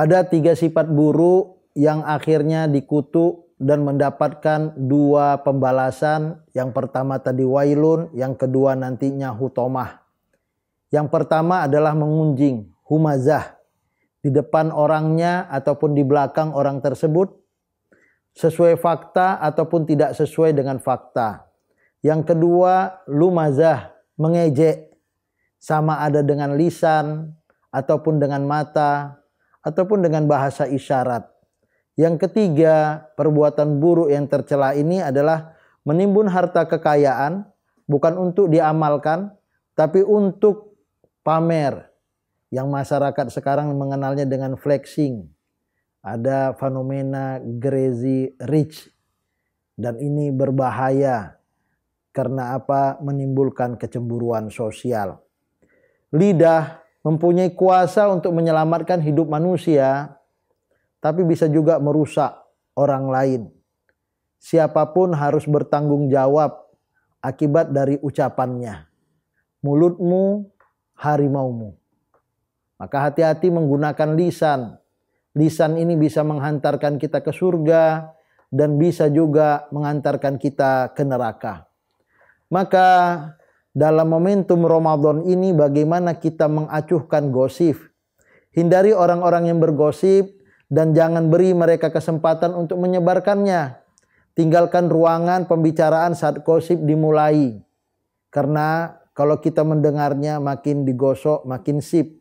Ada tiga sifat buruk yang akhirnya dikutuk dan mendapatkan dua pembalasan. Yang pertama tadi wailun, yang kedua nantinya hutomah. Yang pertama adalah mengunjing, humazah. Di depan orangnya ataupun di belakang orang tersebut. Sesuai fakta ataupun tidak sesuai dengan fakta. Yang kedua lumazah, mengejek. Sama ada dengan lisan ataupun dengan mata ataupun dengan bahasa isyarat. Yang ketiga, perbuatan buruk yang tercela ini adalah menimbun harta kekayaan bukan untuk diamalkan tapi untuk pamer yang masyarakat sekarang mengenalnya dengan flexing. Ada fenomena crazy rich dan ini berbahaya karena apa? menimbulkan kecemburuan sosial. Lidah mempunyai kuasa untuk menyelamatkan hidup manusia, tapi bisa juga merusak orang lain. Siapapun harus bertanggung jawab akibat dari ucapannya. Mulutmu harimaumu. Maka hati-hati menggunakan lisan. Lisan ini bisa menghantarkan kita ke surga dan bisa juga mengantarkan kita ke neraka. Maka dalam momentum Ramadan ini bagaimana kita mengacuhkan gosip. Hindari orang-orang yang bergosip dan jangan beri mereka kesempatan untuk menyebarkannya. Tinggalkan ruangan pembicaraan saat gosip dimulai. Karena kalau kita mendengarnya makin digosok, makin sip.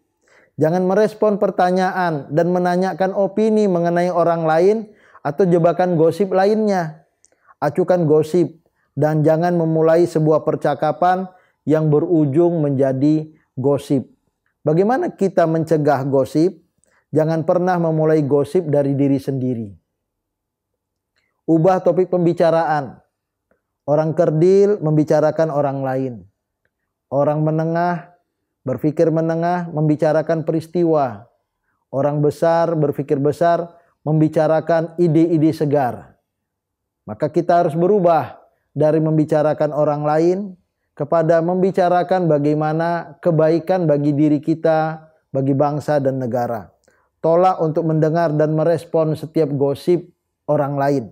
Jangan merespon pertanyaan dan menanyakan opini mengenai orang lain atau jebakan gosip lainnya. Acukan gosip dan jangan memulai sebuah percakapan yang berujung menjadi gosip. Bagaimana kita mencegah gosip? Jangan pernah memulai gosip dari diri sendiri. Ubah topik pembicaraan. Orang kerdil membicarakan orang lain. Orang menengah berpikir menengah membicarakan peristiwa. Orang besar berpikir besar membicarakan ide-ide segar. Maka kita harus berubah dari membicarakan orang lain kepada membicarakan bagaimana kebaikan bagi diri kita, bagi bangsa dan negara. Tolak untuk mendengar dan merespon setiap gosip orang lain.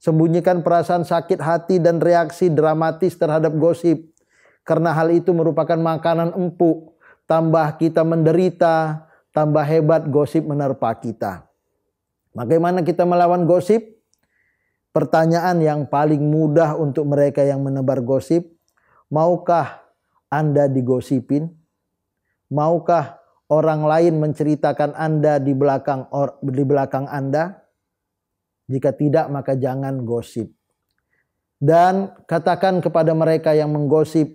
Sembunyikan perasaan sakit hati dan reaksi dramatis terhadap gosip. Karena hal itu merupakan makanan empuk. Tambah kita menderita, tambah hebat gosip menerpa kita. Bagaimana kita melawan gosip? Pertanyaan yang paling mudah untuk mereka yang menebar gosip Maukah Anda digosipin? Maukah orang lain menceritakan Anda di belakang or, di belakang Anda? Jika tidak maka jangan gosip. Dan katakan kepada mereka yang menggosip,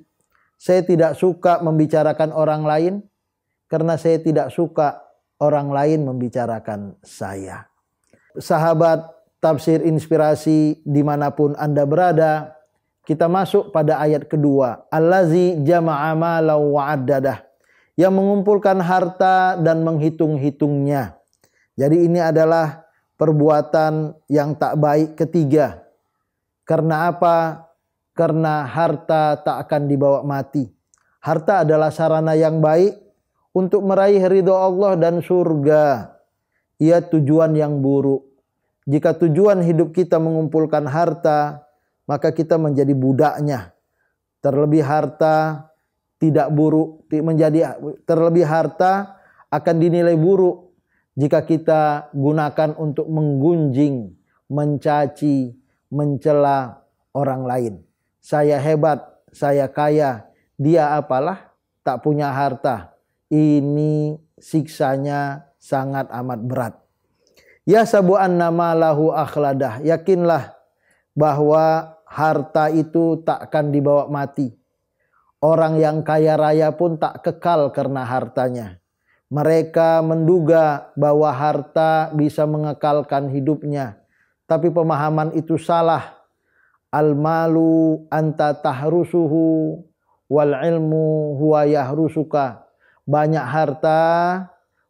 saya tidak suka membicarakan orang lain karena saya tidak suka orang lain membicarakan saya. Sahabat tafsir inspirasi dimanapun Anda berada, kita masuk pada ayat kedua. Allazi jama'a malan wa'addadah. Yang mengumpulkan harta dan menghitung-hitungnya. Jadi ini adalah perbuatan yang tak baik ketiga. Karena apa? Karena harta tak akan dibawa mati. Harta adalah sarana yang baik untuk meraih ridho Allah dan surga. Ia tujuan yang buruk. Jika tujuan hidup kita mengumpulkan harta, maka kita menjadi budaknya. Terlebih harta tidak buruk menjadi terlebih harta akan dinilai buruk jika kita gunakan untuk menggunjing, mencaci, mencela orang lain. Saya hebat, saya kaya, dia apalah tak punya harta. Ini siksanya sangat amat berat. Ya sabu'an nama lahu akhladah. Yakinlah bahwa harta itu takkan dibawa mati. Orang yang kaya raya pun tak kekal karena hartanya. Mereka menduga bahwa harta bisa mengekalkan hidupnya, tapi pemahaman itu salah. Al-malu anta tahrusuhu wal ilmu huwa yahrusuka. Banyak harta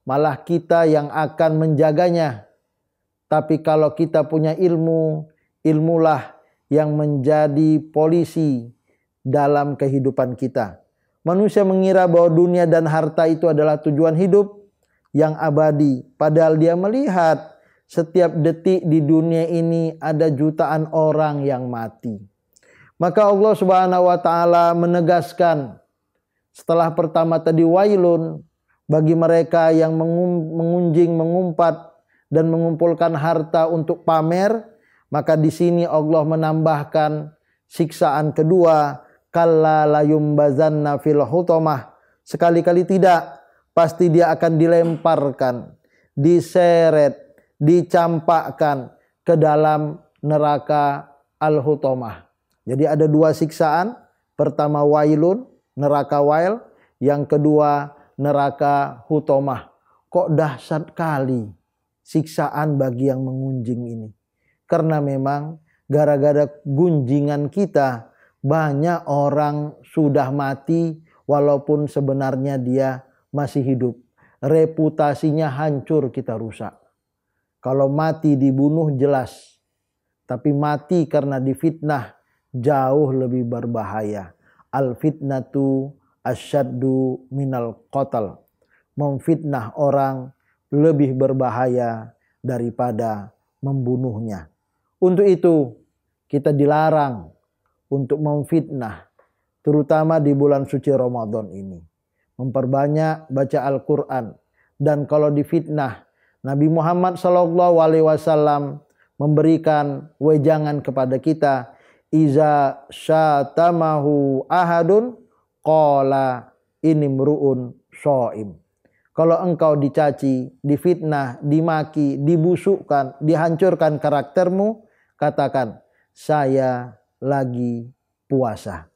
malah kita yang akan menjaganya. Tapi kalau kita punya ilmu, ilmulah yang menjadi polisi dalam kehidupan kita. Manusia mengira bahwa dunia dan harta itu adalah tujuan hidup yang abadi, padahal dia melihat setiap detik di dunia ini ada jutaan orang yang mati. Maka Allah Subhanahu wa taala menegaskan setelah pertama tadi wailun bagi mereka yang mengunjing, mengumpat dan mengumpulkan harta untuk pamer, maka di sini Allah menambahkan siksaan kedua, kalla layumbazanna fil hutamah. Sekali-kali tidak, pasti dia akan dilemparkan, diseret, dicampakkan ke dalam neraka al-hutamah. Jadi ada dua siksaan, pertama wailun, neraka wail, yang kedua neraka hutomah. Kok dahsyat kali siksaan bagi yang mengunjing ini. Karena memang gara-gara gunjingan kita banyak orang sudah mati walaupun sebenarnya dia masih hidup. Reputasinya hancur kita rusak. Kalau mati dibunuh jelas. Tapi mati karena difitnah jauh lebih berbahaya. Al fitnatu asyaddu minal qatal. Memfitnah orang lebih berbahaya daripada membunuhnya. Untuk itu kita dilarang untuk memfitnah terutama di bulan suci Ramadan ini. Memperbanyak baca Al-Qur'an dan kalau difitnah Nabi Muhammad SAW memberikan wejangan kepada kita iza syatamahu ahadun qala meruun soim. Kalau engkau dicaci, difitnah, dimaki, dibusukkan, dihancurkan karaktermu, Katakan, saya lagi puasa.